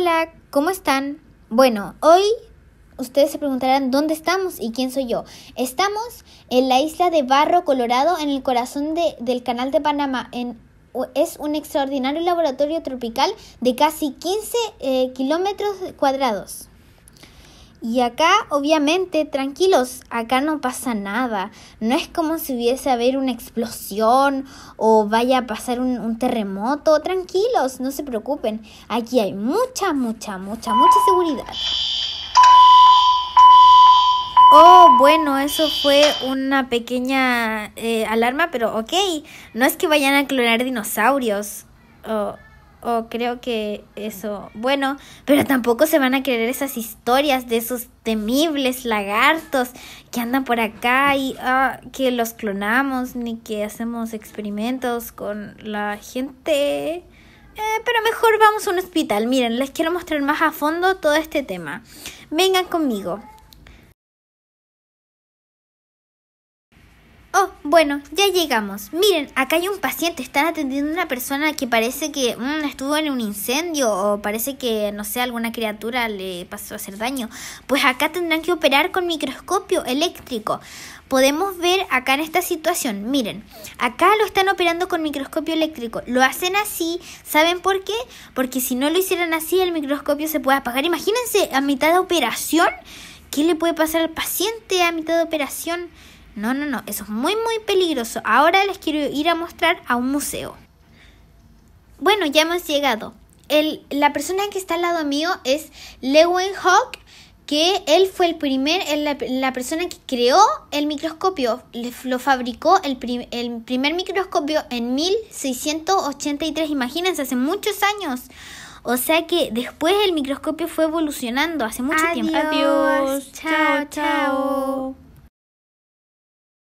Hola, ¿cómo están? Bueno, hoy ustedes se preguntarán dónde estamos y quién soy yo. Estamos en la isla de Barro, Colorado, en el corazón del Canal de Panamá. En, es un extraordinario laboratorio tropical de casi 15 eh, kilómetros cuadrados. Y acá, obviamente, tranquilos, acá no pasa nada. No es como si hubiese a haber una explosión o vaya a pasar un, terremoto. Tranquilos, no se preocupen. Aquí hay mucha, mucha, mucha, mucha seguridad. Oh, bueno, eso fue una pequeña eh, alarma, pero ok, no es que vayan a clonar dinosaurios. Oh o creo que eso, bueno, pero tampoco se van a creer esas historias de esos temibles lagartos que andan por acá y ah, que los clonamos ni que hacemos experimentos con la gente. Eh, pero mejor vamos a un hospital. Miren, les quiero mostrar más a fondo todo este tema. Vengan conmigo. Bueno, ya llegamos. Miren, acá hay un paciente. Están atendiendo a una persona que parece que mm, estuvo en un incendio o parece que, no sé, alguna criatura le pasó a hacer daño. Pues acá tendrán que operar con microscopio eléctrico. Podemos ver acá en esta situación. Miren, acá lo están operando con microscopio eléctrico. Lo hacen así. ¿Saben por qué? Porque si no lo hicieran así, el microscopio se puede apagar. Imagínense, a mitad de operación, ¿qué le puede pasar al paciente a mitad de operación? No, no, no, eso es muy, muy peligroso. Ahora les quiero ir a mostrar a un museo. Bueno, ya hemos llegado. El, la persona que está al lado mío es Lewin Hawk, que él fue el primer, la, persona que creó el microscopio, lo fabricó el, el primer microscopio en 1683, imagínense, hace muchos años. O sea que después el microscopio fue evolucionando hace mucho tiempo. Adiós. Chao, chao.